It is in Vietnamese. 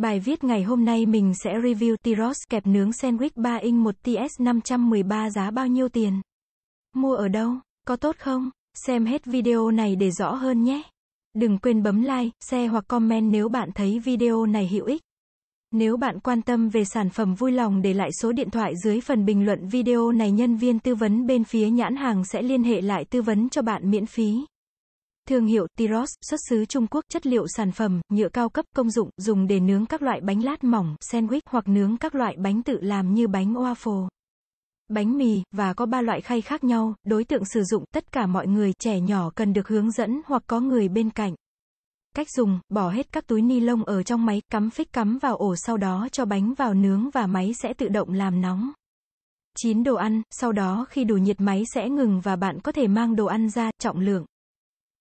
Bài viết ngày hôm nay mình sẽ review Tiros kẹp nướng sandwich 3 inch 1 TS 513 giá bao nhiêu tiền? Mua ở đâu? Có tốt không? Xem hết video này để rõ hơn nhé. Đừng quên bấm like, share hoặc comment nếu bạn thấy video này hữu ích. Nếu bạn quan tâm về sản phẩm vui lòng để lại số điện thoại dưới phần bình luận video này nhân viên tư vấn bên phía nhãn hàng sẽ liên hệ lại tư vấn cho bạn miễn phí. Thương hiệu Tiros, xuất xứ Trung Quốc, chất liệu sản phẩm, nhựa cao cấp công dụng, dùng để nướng các loại bánh lát mỏng, sandwich hoặc nướng các loại bánh tự làm như bánh waffle, bánh mì, và có ba loại khay khác nhau, đối tượng sử dụng, tất cả mọi người trẻ nhỏ cần được hướng dẫn hoặc có người bên cạnh. Cách dùng, bỏ hết các túi ni lông ở trong máy, cắm phích cắm vào ổ sau đó cho bánh vào nướng và máy sẽ tự động làm nóng. Chín đồ ăn, sau đó khi đủ nhiệt máy sẽ ngừng và bạn có thể mang đồ ăn ra, trọng lượng.